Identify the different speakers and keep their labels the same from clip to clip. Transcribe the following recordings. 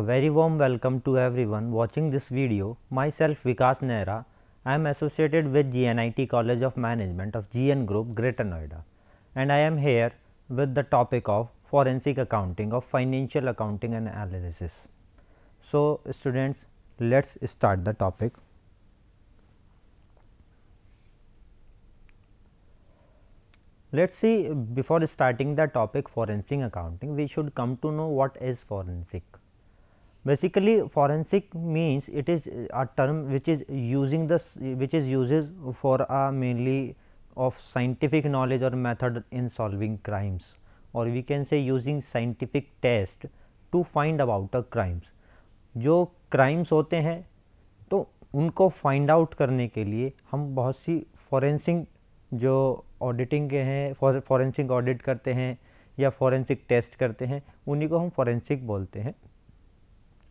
Speaker 1: A very warm welcome to everyone watching this video. Myself Vikas Nehra. I am associated with GNIT College of Management of GN Group Greater Noida and I am here with the topic of forensic accounting of financial accounting and analysis. So, students let us start the topic. Let us see before starting the topic forensic accounting, we should come to know what is forensic. basically forensic means it is a term which is using the which is uses for a mainly of scientific knowledge or method in solving crimes or we can say using scientific test to find about a crimes jo crimes hote hain to unko find out karne ke liye hum bahut si forensic jo auditing ke hain forensic audit karte hain या forensic test करते हैं उन्हीं को हम forensic बोलते हैं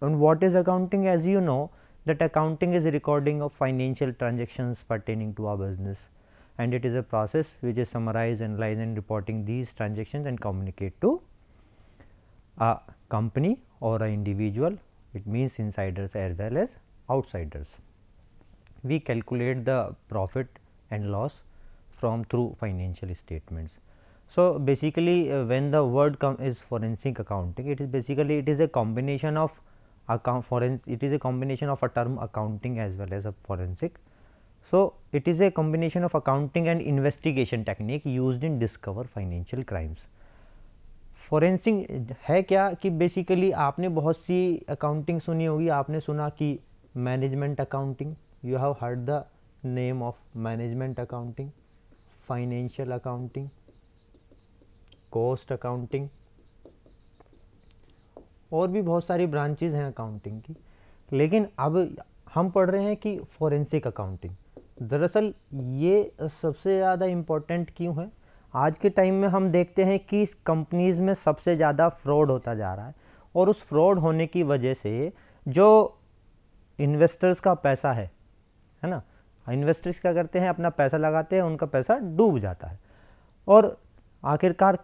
Speaker 1: And what is accounting? As you know that accounting is recording of financial transactions pertaining to our business and it is a process which is summarize, analyze and reporting these transactions and communicate to a company or an individual it means insiders as well as outsiders. We calculate the profit and loss from through financial statements. So, basically uh, when the word is forensic accounting it is basically it is a combination of account forensic it is a combination of a term accounting as well as a forensic so it is a combination of accounting and investigation technique used in discover financial crimes forensic hai kya ki basically aapne bahut si accounting suni hogi aapne suna ki management accounting you have heard the name of management accounting financial accounting cost accounting और भी बहुत सारी branches हैं accounting की लेकिन अब हम पढ़ रहे हैं कि फॉरेंसिक अकाउंटिंग दरअसल ये सबसे ज़्यादा इम्पोर्टेंट क्यों है आज के टाइम में हम देखते हैं कि कंपनीज़ में सबसे ज़्यादा फ्रॉड होता जा रहा है और उस फ्रॉड होने की वजह से जो इन्वेस्टर्स का पैसा है है ना इन्वेस्टर्स क्या करते हैं अपना पैसा लगाते हैं उनका पैसा डूब जाता है और आखिरकार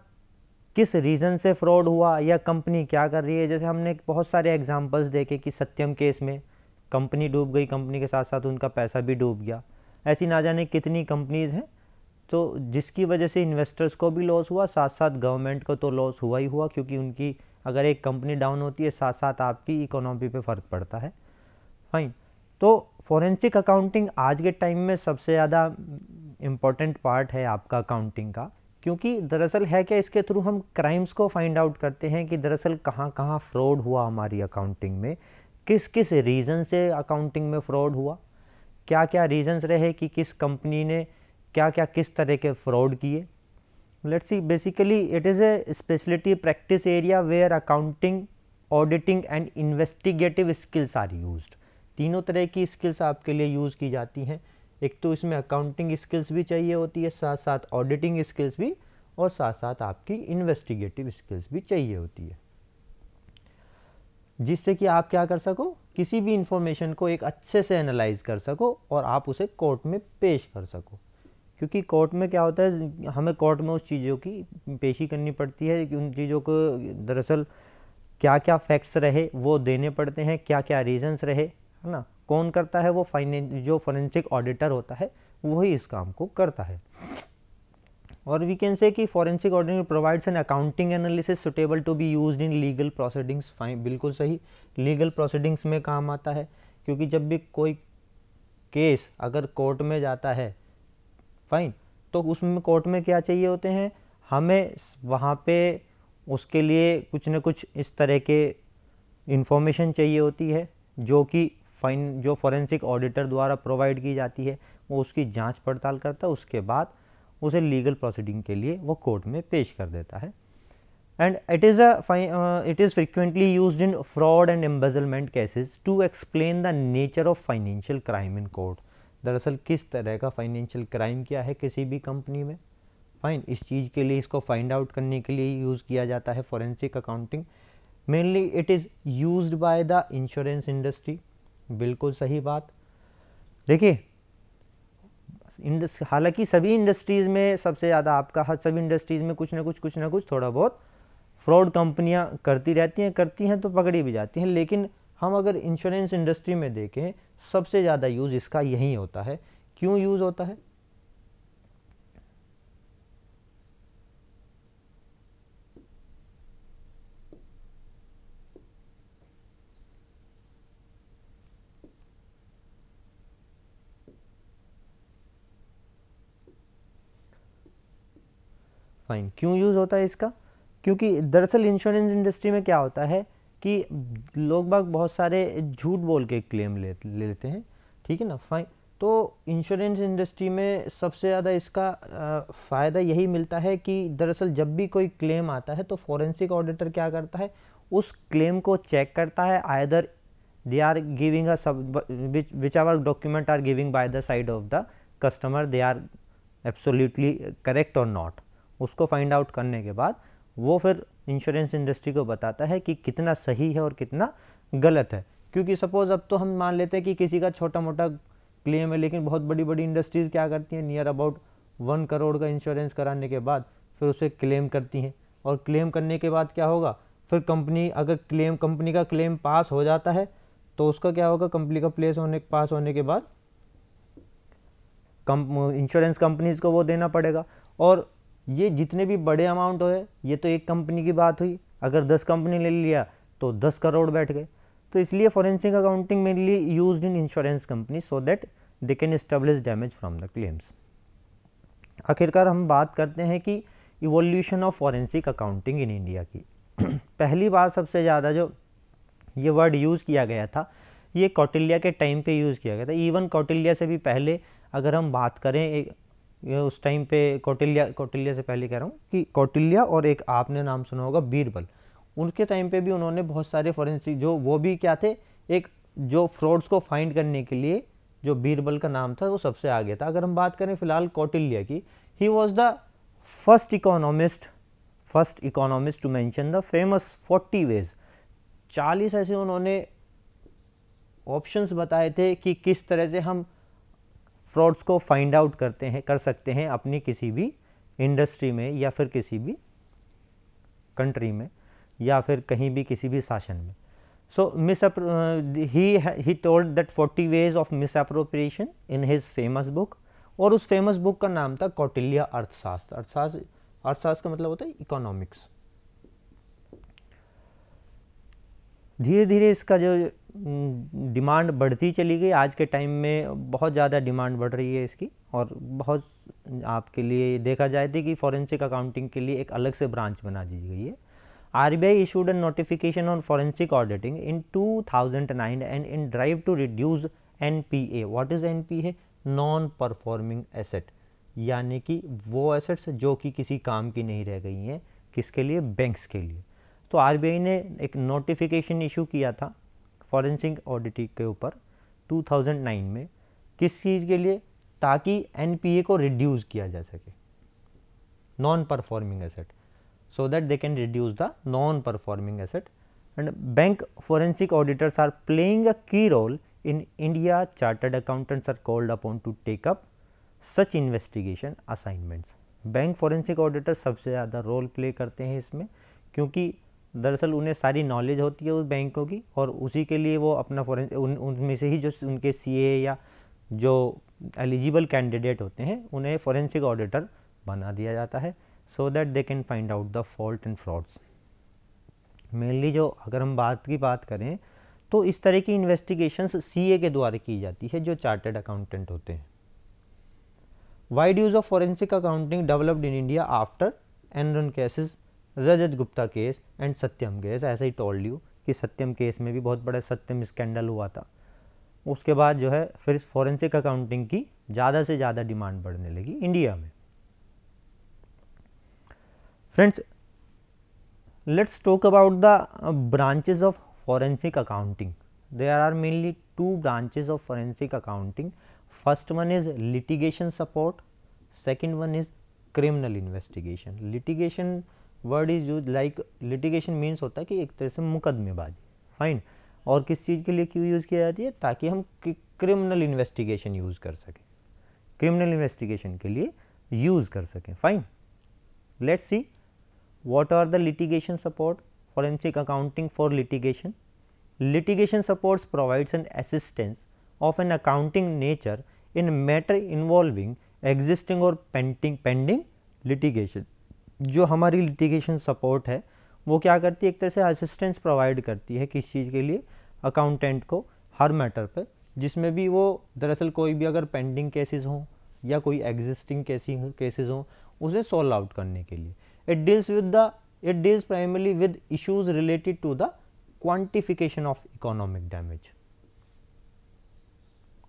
Speaker 1: किस रीज़न से फ्रॉड हुआ या कंपनी क्या कर रही है जैसे हमने बहुत सारे एग्जांपल्स देखे कि सत्यम केस में कंपनी डूब गई कंपनी के साथ साथ उनका पैसा भी डूब गया ऐसी ना जाने कितनी कंपनीज़ हैं तो जिसकी वजह से इन्वेस्टर्स को भी लॉस हुआ साथ साथ गवर्नमेंट को तो लॉस हुआ ही हुआ क्योंकि उनकी अगर एक कंपनी डाउन होती है साथ साथ आपकी इकोनॉमी पे फ़र्क पड़ता है फाइन तो फॉरेंसिक अकाउंटिंग आज के टाइम में सबसे ज़्यादा इम्पॉर्टेंट पार्ट है आपका अकाउंटिंग का क्योंकि दरअसल है क्या इसके थ्रू हम क्राइम्स को फाइंड आउट करते हैं कि दरअसल कहाँ कहाँ फ्रॉड हुआ हमारी अकाउंटिंग में किस किस रीज़न से अकाउंटिंग में फ़्रॉड हुआ क्या क्या रीजंस रहे कि किस कंपनी ने क्या क्या किस तरह के फ्रॉड किए let's see basically it is a speciality practice area where accounting auditing and investigative skills are use तीनों तरह की स्किल्स आपके लिए यूज़ की जाती हैं एक तो इसमें अकाउंटिंग स्किल्स भी चाहिए होती है साथ साथ ऑडिटिंग स्किल्स भी और साथ साथ आपकी इन्वेस्टिगेटिव स्किल्स भी चाहिए होती है जिससे कि आप क्या कर सको किसी भी इंफॉर्मेशन को एक अच्छे से एनालाइज कर सको और आप उसे कोर्ट में पेश कर सको क्योंकि कोर्ट में क्या होता है हमें कोर्ट में उस चीज़ों की पेशी करनी पड़ती है उन चीज़ों को दरअसल क्या क्या फैक्ट्स रहे वो देने पड़ते हैं क्या क्या रीजंस रहे है ना कौन करता है वो फाइनें जो फॉरेंसिक ऑडिटर होता है वही इस काम को करता है और वी कैन से कि forensic auditor provides an accounting analysis suitable to be used in legal proceedings fine बिल्कुल सही लीगल प्रोसीडिंग्स में काम आता है क्योंकि जब भी कोई केस अगर कोर्ट में जाता है फाइन तो उसमें कोर्ट में क्या चाहिए होते हैं हमें वहाँ पे उसके लिए कुछ ना कुछ इस तरह के इन्फॉर्मेशन चाहिए होती है जो कि फाइन जो फॉरेंसिक ऑडिटर द्वारा प्रोवाइड की जाती है वो उसकी जांच पड़ताल करता है उसके बाद उसे लीगल प्रोसीडिंग के लिए वो कोर्ट में पेश कर देता है and it is a fine it is frequently use in fraud and embezzlement cases to explain the nature of financial crime in court दरअसल किस तरह का फाइनेंशियल क्राइम क्या है किसी भी कंपनी में फाइन इस चीज़ के लिए इसको फाइंड आउट करने के लिए यूज़ किया जाता है forensic accounting mainly it is use by the insurance industry बिल्कुल सही बात देखिए हालांकि सभी इंडस्ट्रीज़ में सबसे ज़्यादा आपका हर सभी इंडस्ट्रीज़ में कुछ ना कुछ कुछ ना कुछ थोड़ा बहुत फ्रॉड कंपनियां करती रहती हैं करती हैं तो पकड़ी भी जाती हैं लेकिन हम अगर इंश्योरेंस इंडस्ट्री में देखें सबसे ज़्यादा यूज़ इसका यही होता है क्यों यूज़ होता है फाइन क्यों यूज़ होता है इसका क्योंकि दरअसल इंश्योरेंस इंडस्ट्री में क्या होता है कि लोग बाग बहुत सारे झूठ बोल के क्लेम ले लेते हैं ठीक है ना फाइन तो इंश्योरेंस इंडस्ट्री में सबसे ज़्यादा इसका फ़ायदा यही मिलता है कि दरअसल जब भी कोई क्लेम आता है तो फॉरेंसिक ऑडिटर क्या करता है उस क्लेम को चेक करता है either they are giving a sub which our document are giving by the side of the customer they are absolutely correct और नॉट उसको फाइंड आउट करने के बाद वो फिर इंश्योरेंस इंडस्ट्री को बताता है कि कितना सही है और कितना गलत है क्योंकि सपोज़ अब तो हम मान लेते हैं कि किसी का छोटा मोटा क्लेम है लेकिन बहुत बड़ी बड़ी इंडस्ट्रीज़ क्या करती हैं नियर अबाउट वन करोड़ का इंश्योरेंस कराने के बाद फिर उसे क्लेम करती हैं और क्लेम करने के बाद क्या होगा फिर कंपनी अगर क्लेम कंपनी का क्लेम पास हो जाता है तो उसका क्या होगा कंपनी का प्लेस होने पास होने के बाद इंश्योरेंस कंपनीज़ को वो देना पड़ेगा और ये जितने भी बड़े अमाउंट हो ये तो एक कंपनी की बात हुई अगर दस कंपनी ले लिया तो दस करोड़ बैठ गए तो इसलिए forensic accounting mainly use in insurance company so that they can establish damage from the claims आखिरकार हम बात करते हैं कि evolution of forensic accounting in India की पहली बार सबसे ज़्यादा जो ये वर्ड यूज़ किया गया था ये कौटिल्या के टाइम पे यूज़ किया गया था इवन कौटिल्या से भी पहले अगर हम बात करें एक ये उस टाइम पे कौटिल्या कौटिल्या से पहले कह रहा हूँ कि कौटिल्या और एक आपने नाम सुना होगा बीरबल उनके टाइम पे भी उन्होंने बहुत सारे फॉरेंसिक जो वो भी क्या थे एक जो फ्रॉड्स को फाइंड करने के लिए जो बीरबल का नाम था वो सबसे आगे था अगर हम बात करें फिलहाल कौटिल्या की he was the first economist first economist to mention the famous forty ways चालीस ऐसे उन्होंने ऑप्शंस बताए थे कि किस तरह से हम फ्रॉड्स को फाइंड आउट करते हैं कर सकते हैं अपनी किसी भी इंडस्ट्री में या फिर किसी भी कंट्री में या फिर कहीं भी किसी भी शासन में so he he told that forty ways of misappropriation in his famous book और उस फेमस बुक का नाम था कौटिल्या अर्थशास्त्र अर्थशास्त्र अर्थशास्त्र का मतलब होता है इकोनॉमिक्स धीरे धीरे इसका जो डिमांड बढ़ती चली गई आज के टाइम में बहुत ज़्यादा डिमांड बढ़ रही है इसकी और बहुत आपके लिए देखा जाए तो कि फॉरेंसिक अकाउंटिंग के लिए एक अलग से ब्रांच बना दी गई है R B I issued an notification on forensic auditing in two thousand nine and in drive to reduce N P A what is N P A non performing asset यानी कि वो एसेट्स जो कि किसी काम की नहीं रह गई हैं किसके लिए बैंक्स के लिए तो आर ने एक नोटिफिकेशन इशू किया था फॉरेंसिक ऑडिटिंग के ऊपर 2009 में किस चीज़ के लिए ताकि एन को रिड्यूस किया जा सके non performing asset so that they can reduce the non performing asset and bank forensic auditors are playing a key role in India chartered accountants are called upon to take up such investigation assignments bank forensic auditor सबसे ज़्यादा role play करते हैं इसमें क्योंकि दरअसल उन्हें सारी knowledge होती है उस बैंकों की और उसी के लिए वो अपना फॉरेंस उनमें से ही जो उनके सी या जो एलिजिबल कैंडिडेट होते हैं उन्हें फॉरेंसिक ऑडिटर बना दिया जाता है so that they can find out the fault and frauds mainly जो अगर हम बात की बात करें तो इस तरह की इन्वेस्टिगेशंस सीए के द्वारा की जाती है जो चार्टर्ड अकाउंटेंट होते हैं wide use of forensic accounting developed in India after Enron cases Rajat Gupta case and Satyam case ऐसे ही टोल्ड यू कि सत्यम केस में भी बहुत बड़ा सत्यम स्कैंडल हुआ था उसके बाद जो है फिर फॉरेंसिक अकाउंटिंग की ज़्यादा से ज़्यादा डिमांड बढ़ने लगी इंडिया में friends let's talk about the branches of forensic accounting there are mainly two branches of forensic accounting first one is litigation support second one is criminal investigation litigation word is use like litigation means होता है कि एक तरह से मुकदमेबाजी fine और किस चीज़ के लिए क्यों यूज़ किया जाती है ताकि हम क्रिमिनल इन्वेस्टिगेशन यूज़ कर सकें क्रिमिनल इन्वेस्टिगेशन के लिए यूज़ कर सकें fine let's see what are the litigation support forensic accounting for litigation litigation supports provides an assistance of an accounting nature in matter involving existing और pending litigation जो हमारी litigation support है वो क्या करती है एक तरह से असिस्टेंस प्रोवाइड करती है किस चीज़ के लिए अकाउंटेंट को हर मैटर पे जिसमें भी वो दरअसल कोई भी अगर पेंडिंग केसेस हों या कोई एग्जिस्टिंग केसिंग केसेस हों उसे सॉल्व आउट करने के लिए it deals with the it deals primary with issues related to the quantification of economic damage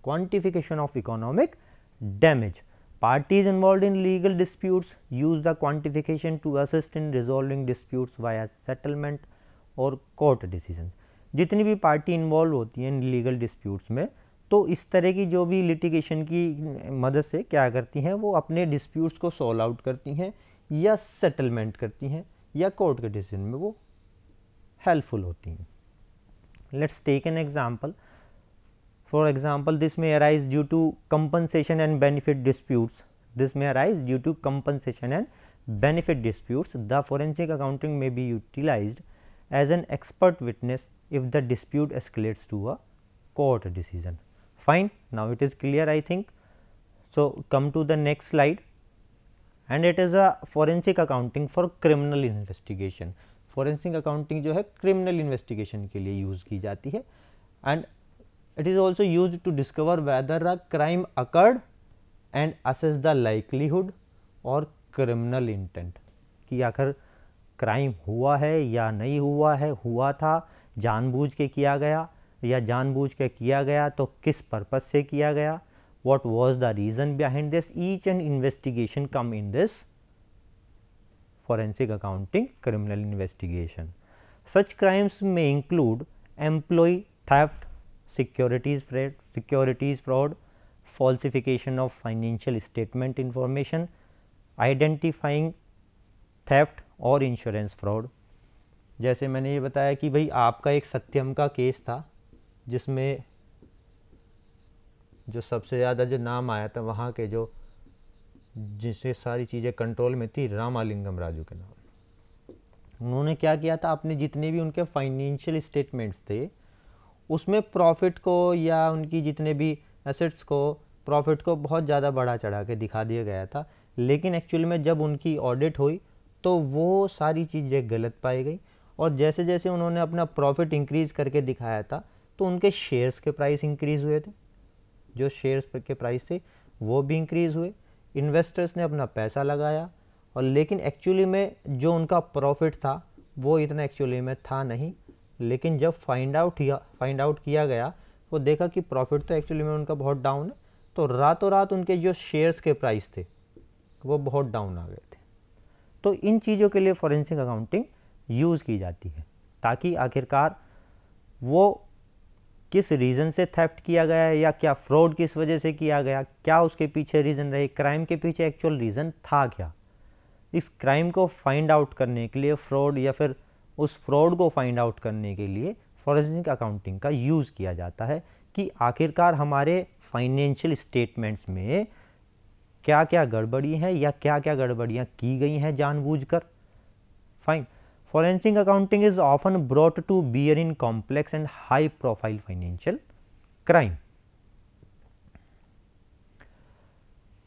Speaker 1: quantification of economic damage parties involve in legal disputes use the quantification to assist in resolving disputes via settlement और court decision जितनी भी party involve होती हैं legal disputes में तो इस तरह की जो भी लिटिगेशन की मदद से क्या करती हैं वो अपने डिस्प्यूट्स को सॉल्व आउट करती हैं या सेटलमेंट करती हैं या कोर्ट के डिसीजन में वो हेल्पफुल होती हैं let's take an example For example, this may arise due to compensation and benefit disputes. This may arise due to compensation and benefit disputes. The forensic accounting may be utilized as an expert witness if the dispute escalates to a court decision. Fine, now it is clear I think. So, come to the next slide and it is a forensic accounting for criminal investigation. Forensic accounting जो है criminal investigation के लिए use की जाती and It is also used to discover whether a crime occurred and assess the likelihood or criminal intent कि आखिर crime हुआ है या नहीं हुआ है हुआ था जानबूझ के किया गया या जानबूझ के किया गया तो किस पर्पज़ से किया गया what was the reason behind this each and investigation come in this forensic accounting criminal investigation such crimes may include employee theft securities fraud securities fraud falsification of financial statement information identifying theft और insurance fraud जैसे मैंने ये बताया कि भाई आपका एक सत्यम का केस था जिसमें जो सबसे ज़्यादा जो नाम आया था वहाँ के जो जिसे सारी चीज़ें कंट्रोल में थी रामालिंगम राजू के नाम उन्होंने क्या किया था अपने जितने भी उनके फाइनेंशियल स्टेटमेंट्स थे उसमें प्रॉफिट को या उनकी जितने भी एसेट्स को प्रॉफिट को बहुत ज़्यादा बढ़ा चढ़ा के दिखा दिया गया था लेकिन एक्चुअल में जब उनकी ऑडिट हुई तो वो सारी चीज़ें गलत पाई गई और जैसे जैसे उन्होंने अपना प्रॉफिट इंक्रीज़ करके दिखाया था तो उनके शेयर्स के प्राइस इंक्रीज़ हुए थे जो शेयर्स के प्राइस थे वो भी इंक्रीज़ हुए इन्वेस्टर्स ने अपना पैसा लगाया और लेकिन एक्चुअली में जो उनका प्रॉफिट था वो इतना एक्चुअली में था नहीं लेकिन जब फाइंड आउट या फाइंड आउट किया गया वो तो देखा कि प्रॉफिट तो एक्चुअली में उनका बहुत डाउन है तो रातों रात उनके जो शेयर्स के प्राइस थे वो बहुत डाउन आ गए थे तो इन चीज़ों के लिए फॉरेंसिक अकाउंटिंग यूज़ की जाती है ताकि आखिरकार वो किस रीज़न से थेफ्ट किया गया या क्या फ्रॉड किस वजह से किया गया क्या उसके पीछे रीज़न रहे क्राइम के पीछे एक्चुअल रीज़न था क्या इस क्राइम को फाइंड आउट करने के लिए फ्रॉड या फिर उस फ्रॉड को फाइंड आउट करने के लिए फॉरेंसिक अकाउंटिंग का यूज़ किया जाता है कि आखिरकार हमारे फाइनेंशियल स्टेटमेंट्स में क्या क्या गड़बड़ी है या क्या क्या गड़बड़ियाँ की गई हैं जानबूझ कर fine forensic accounting is often brought to bear in complex and high profile financial crime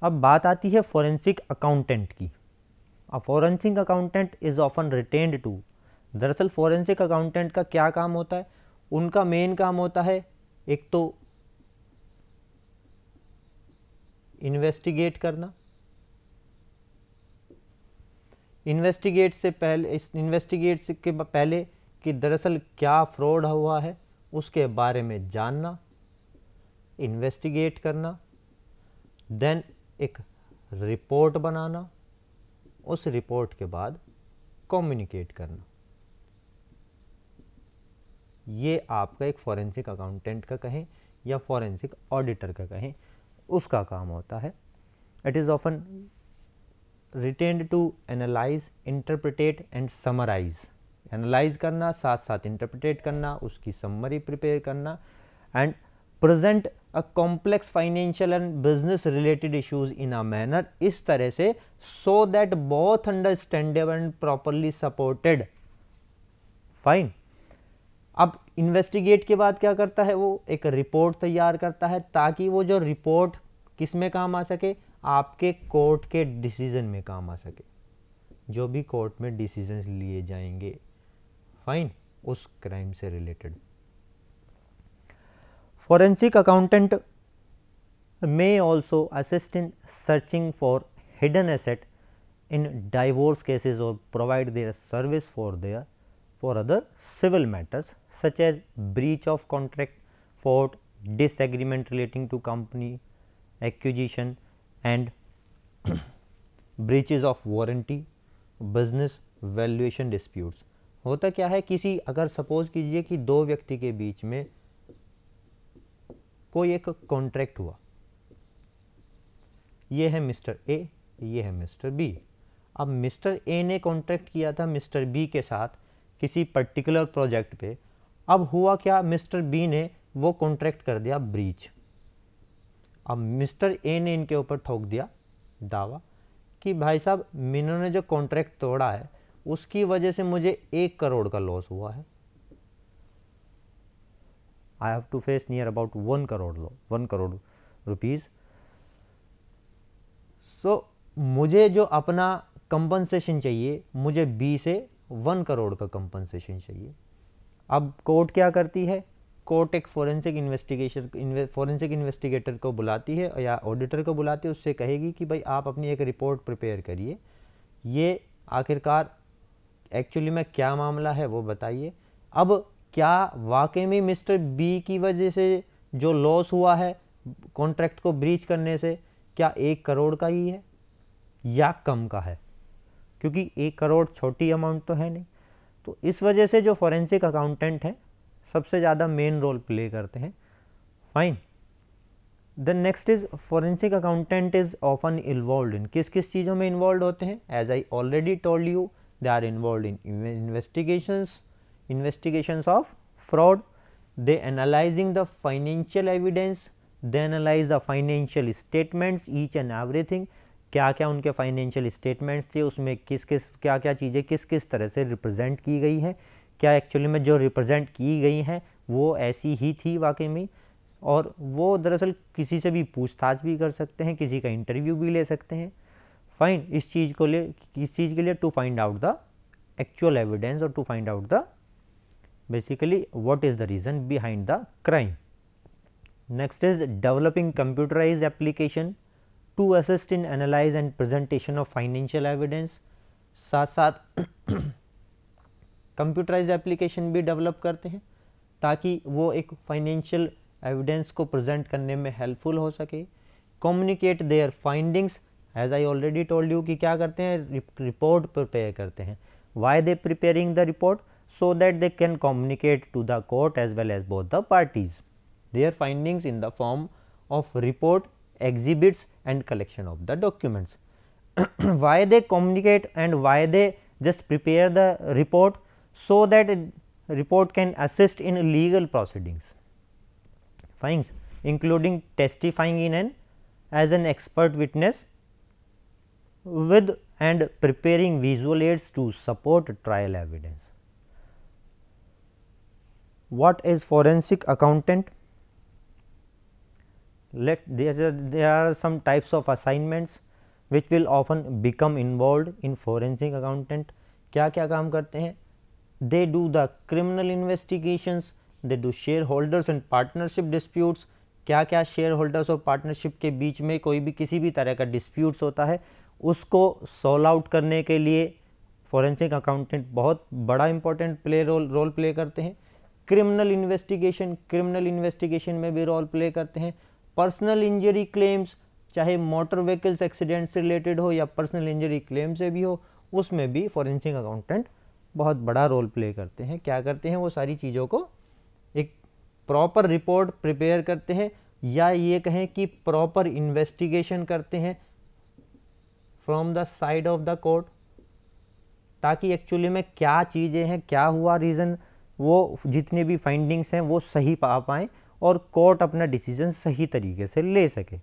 Speaker 1: अब बात आती है फॉरेंसिक अकाउंटेंट की a forensic accountant is often retain to दरअसल फॉरेंसिक अकाउंटेंट का क्या काम होता है उनका मेन काम होता है एक तो इन्वेस्टिगेट करना इन्वेस्टिगेट से पहले इस इन्वेस्टिगेट के पहले कि दरअसल क्या फ्रॉड हुआ है उसके बारे में जानना इन्वेस्टिगेट करना देन एक रिपोर्ट बनाना उस रिपोर्ट के बाद कम्युनिकेट करना ये आपका एक फॉरेंसिक अकाउंटेंट का कहें या फॉरेंसिक ऑडिटर का कहें उसका काम होता है it is often retained to analyse interpret and summarise analyse करना साथ साथ इंटरप्रिटेट करना उसकी समरी प्रिपेयर करना and present a complex financial and business related issues in a manner इस तरह से सो दैट बहुत understandable and properly supported fine अब इन्वेस्टिगेट के बाद क्या करता है वो एक रिपोर्ट तैयार करता है ताकि वो जो रिपोर्ट किस में काम आ सके आपके कोर्ट के डिसीजन में काम आ सके जो भी कोर्ट में डिसीजन लिए जाएंगे फाइन उस क्राइम से related forensic accountant may also assist in searching for hidden asset in divorce cases और provide their service for their for other civil matters such as breach of contract, fraud disagreement relating to company acquisition and breaches of warranty, business valuation disputes. होता क्या है किसी अगर suppose कीजिए कि दो व्यक्ति के बीच में कोई एक कॉन्ट्रैक्ट हुआ ये है मिस्टर ए ये है मिस्टर बी अब मिस्टर ए ने कॉन्ट्रैक्ट किया था मिस्टर बी के साथ किसी पर्टिकुलर प्रोजेक्ट पे अब हुआ क्या मिस्टर बी ने वो कॉन्ट्रैक्ट कर दिया ब्रीच अब मिस्टर ए ने इनके ऊपर ठोक दिया दावा कि भाई साहब मीनू ने जो कॉन्ट्रैक्ट तोड़ा है उसकी वजह से मुझे एक करोड़ का लॉस हुआ है I have to face near about one crore लो वन करोड़ रुपीज़ सो मुझे जो अपना कंपनसेशन चाहिए मुझे बी से वन करोड़ का कंपनसेशन चाहिए अब कोर्ट क्या करती है कोर्ट एक फोरेंसिक इन्वेस्टिगेशन फोरेंसिक इन्वेस्टिगेटर को बुलाती है या ऑडिटर को बुलाती है उससे कहेगी कि भाई आप अपनी एक रिपोर्ट प्रिपेयर करिए ये आखिरकार एक्चुअली में क्या मामला है वो बताइए अब क्या वाकई में मिस्टर बी की वजह से जो लॉस हुआ है कॉन्ट्रैक्ट को ब्रीच करने से क्या एक करोड़ का ही है या कम का है क्योंकि एक करोड़ छोटी अमाउंट तो है नहीं तो इस वजह से जो फॉरेंसिक अकाउंटेंट है सबसे ज़्यादा मेन रोल प्ले करते हैं fine then next is forensic accountant is often involve in किस किस चीज़ों में इन्वॉल्व होते हैं as I already told you they are involve in investigations investigations of fraud they analyzing the financial evidence they analyze the financial statements each and everything क्या क्या उनके financial statements थे उसमें किस किस क्या क्या चीज़ें किस किस तरह से रिप्रेजेंट की गई है क्या एक्चुअली में जो रिप्रेजेंट की गई हैं वो ऐसी ही थी वाकई में और वो दरअसल किसी से भी पूछताछ भी कर सकते हैं किसी का इंटरव्यू भी ले सकते हैं फाइन इस चीज़ को ले इस चीज़ के लिए to find out the actual evidence और to find out the basically what is the reason behind the crime next is developing computerise application to assist in analyse and presentation of financial evidence साथ साथ computerise application भी develop करते हैं ताकि वो एक financial evidence को present करने में हेल्पफुल हो सके communicate their findings as I already told you कि क्या करते हैं रिपोर्ट प्रिपेयर करते हैं why they preparing the report so that they can communicate to the court as well as both the parties their findings in the form of report exhibits and collection of the documents. why they communicate and why they just prepare the report so that report can assist in legal proceedings Findings, including testifying in an as an expert witness with and preparing visual aids to support trial evidence. What is forensic accountant? let there are, there are some types of assignments which will often become involved in forensic accountant kya kya kaam karte hain they do the criminal investigations they do shareholders and partnership disputes क्या क्या shareholders और partnership के बीच में कोई भी किसी भी तरह का disputes होता है उसको सॉल्व आउट करने के लिए फॉरेंसिक अकाउंटेंट बहुत बड़ा important play role role play करते हैं क्रिमिनल इन्वेस्टिगेशन क्रिमिनल इन्वेस्टिगेशन में भी रोल प्ले करते हैं पर्सनल इंजरी क्लेम्स चाहे मोटर व्हीकल्स एक्सीडेंट से रिलेटेड हो या पर्सनल इंजरी क्लेम से भी हो उसमें भी फॉरेंसिक अकाउंटेंट बहुत बड़ा रोल प्ले करते हैं क्या करते हैं वो सारी चीज़ों को एक प्रॉपर रिपोर्ट प्रिपेयर करते हैं या ये कहें कि प्रॉपर इन्वेस्टिगेशन करते हैं from the side of the court ताकि एक्चुअली में क्या चीज़ें हैं क्या हुआ रीज़न वो जितनी भी फाइंडिंग्स हैं वो सही पा पाएँ और कोर्ट अपना डिसीजन सही तरीके से ले सके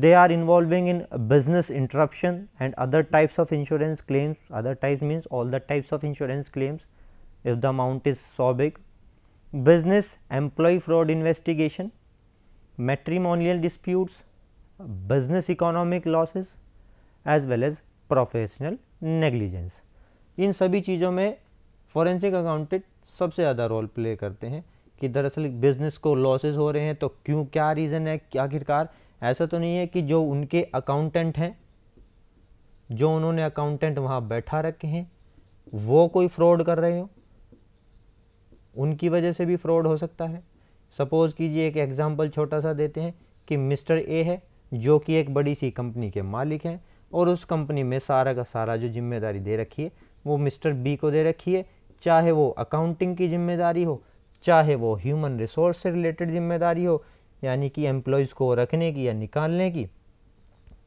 Speaker 1: they are involving in business interruption and other types of insurance claims other type means all the types of insurance claims if the amount is so big business employ fraud investigation matrimonial disputes business economic losses as well as professional negligence इन सभी चीज़ों में forensic accountant सबसे ज़्यादा role play करते हैं कि दरअसल बिज़नेस को लॉसेज हो रहे हैं तो क्यों क्या रीज़न है आखिरकार ऐसा तो नहीं है कि जो उनके अकाउंटेंट हैं जो उन्होंने अकाउंटेंट वहाँ बैठा रखे हैं वो कोई फ्रॉड कर रहे हो उनकी वजह से भी फ्रॉड हो सकता है सपोज़ कीजिए एक एग्ज़ाम्पल छोटा सा देते हैं कि मिस्टर ए है जो कि एक बड़ी सी कंपनी के मालिक हैं और उस कंपनी में सारा का सारा जो जिम्मेदारी दे रखी है वो मिस्टर बी को दे रखी है चाहे वो अकाउंटिंग की जिम्मेदारी हो चाहे वो ह्यूमन रिसोर्स से रिलेटेड जिम्मेदारी हो यानी कि एम्प्लॉयज़ को रखने की या निकालने की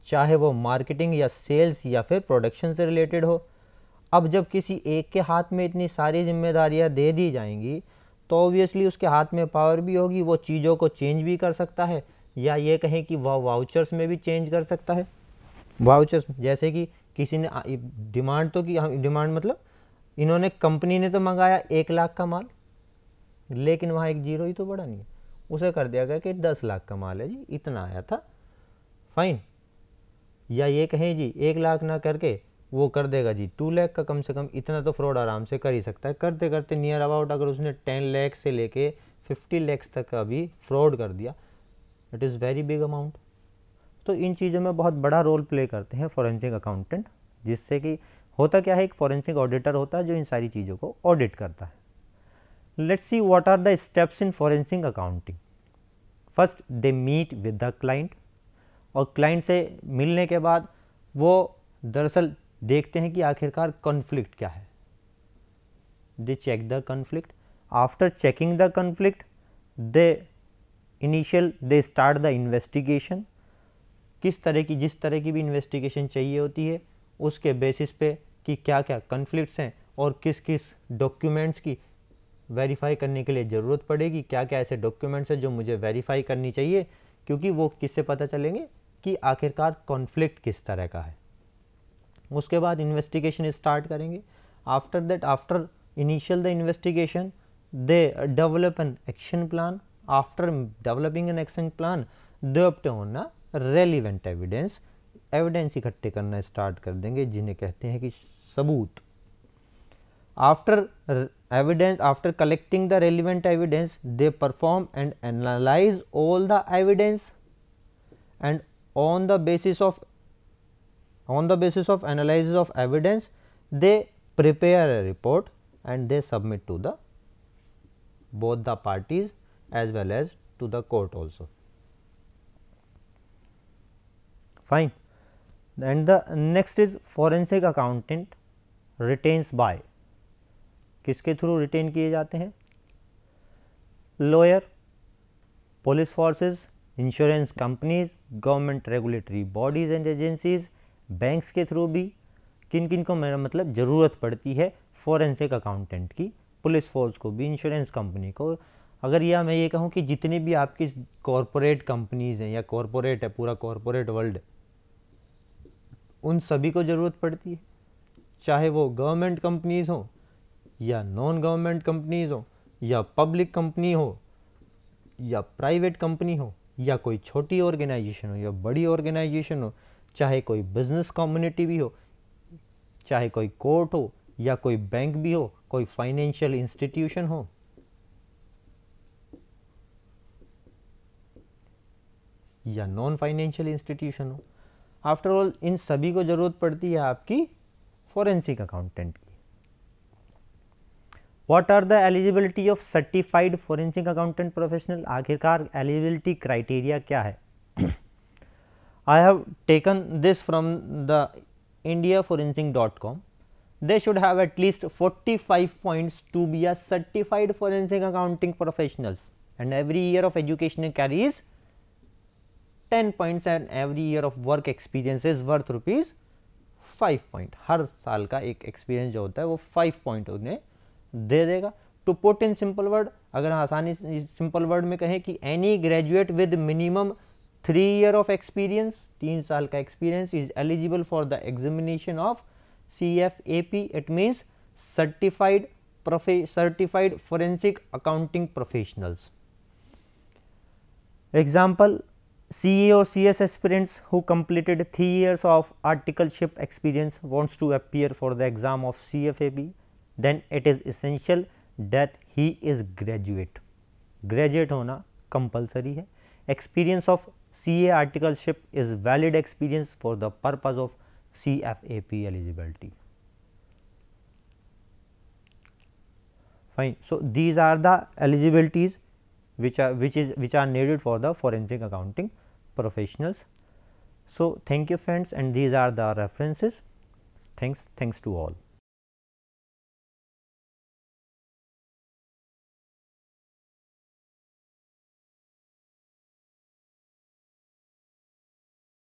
Speaker 1: चाहे वो मार्केटिंग या सेल्स या फिर प्रोडक्शन से रिलेटेड हो अब जब किसी एक के हाथ में इतनी सारी जिम्मेदारियाँ दे दी जाएंगी तो ऑब्वियसली उसके हाथ में पावर भी होगी वो चीज़ों को चेंज भी कर सकता है या ये कहें कि वह वाउचर्स में भी चेंज कर सकता है वाउचर्स जैसे कि किसी ने डिमांड तो की डिमांड हाँ, मतलब इन्होंने कंपनी ने तो मंगाया एक लाख का माल लेकिन वहाँ एक जीरो ही तो बड़ा नहीं है उसे कर दिया गया कि दस लाख का माल है जी इतना आया था फाइन या ये कहें जी एक लाख ना करके वो कर देगा जी टू लैख का कम से कम इतना तो फ्रॉड आराम से कर ही सकता है करते करते नियर अबाउट अगर उसने टेन लैख से लेके फिफ्टी लैक्स तक का भी फ्रॉड कर दिया it is very big amount तो इन चीज़ों में बहुत बड़ा रोल प्ले करते हैं फॉरेंसिक अकाउंटेंट जिससे कि होता क्या है एक फॉरेंसिक ऑडिटर होता है जो इन सारी चीज़ों को ऑडिट करता है Let us see what are the steps in forensic accounting. First they meet with the client और client से मिलने के बाद वो दरअसल देखते हैं कि आखिरकार कॉन्फ्लिक्ट क्या है they check the conflict after checking the conflict they initial they start the investigation किस तरह की जिस तरह की भी इन्वेस्टिगेशन चाहिए होती है उसके बेसिस पे कि क्या क्या कन्फ्लिक्ट्स हैं और किस किस डॉक्यूमेंट्स की वेरीफाई करने के लिए ज़रूरत पड़ेगी क्या क्या ऐसे डॉक्यूमेंट्स हैं जो मुझे वेरीफाई करनी चाहिए क्योंकि वो किससे पता चलेंगे कि आखिरकार कॉन्फ्लिक्ट किस तरह का है उसके बाद इन्वेस्टिगेशन स्टार्ट करेंगे after that after initial the investigation they develop an action plan after developing an action plan they obtain a relevant evidence evidence इकट्ठे करना स्टार्ट कर देंगे जिन्हें कहते हैं कि सबूत After evidence, after collecting the relevant evidence, they perform and analyze all the evidence and on the basis of on the basis of analysis of evidence, they prepare a report and they submit to the both the parties as well as to the court also. Fine. And the next is forensic accountant retains by किसके through retain किए जाते हैं lawyer police forces insurance companies government regulatory bodies and agencies banks के through भी किन किन को मेरा मतलब ज़रूरत पड़ती है फॉरेंसिक अकाउंटेंट की पुलिस फोर्स को भी इंश्योरेंस कंपनी को अगर यह मैं ये कहूँ कि जितनी भी आपकी कॉरपोरेट कंपनीज हैं या कॉरपोरेट है पूरा कॉरपोरेट वर्ल्ड उन सभी को ज़रूरत पड़ती है चाहे वो गवर्नमेंट कंपनीज़ हों या नॉन गवर्नमेंट कंपनीज हो या पब्लिक कंपनी हो या प्राइवेट कंपनी हो या कोई छोटी ऑर्गेनाइजेशन हो या बड़ी ऑर्गेनाइजेशन हो चाहे कोई बिजनेस कम्युनिटी भी हो चाहे कोई कोर्ट हो या कोई बैंक भी हो कोई फाइनेंशियल इंस्टीट्यूशन हो या नॉन फाइनेंशियल इंस्टीट्यूशन हो आफ्टर ऑल इन सभी को ज़रूरत पड़ती है आपकी फॉरेंसिक अकाउंटेंट की what are the eligibility of certified forensic accountant professional आखिरकार एलिजिबिलिटी क्राइटेरिया क्या है I have taken this from the India forensic dot com they should have at least 45 points to be a certified forensic accounting professionals and every year of education carries 10 points and every year of work experience is worth rupees 5 point हर साल का एक experience जो होता है वो 5 point होने दे देगा to put in simple word अगर आसानी सिंपल वर्ड में कहें कि any graduate with minimum three year of experience तीन साल का experience is eligible for the examination of C F A P it means certified certified forensic accounting professionals example C C S experience who completed three years of articleship experience wants to appear for the exam of C F A P then it is essential that he is graduate. Graduate होना compulsory है. Experience of CA articleship is valid experience for the purpose of CFAP eligibility. Fine. So, these are the eligibilities which are which is which are needed for the forensic accounting professionals. So, thank you friends and these are the references. Thanks, thanks to all.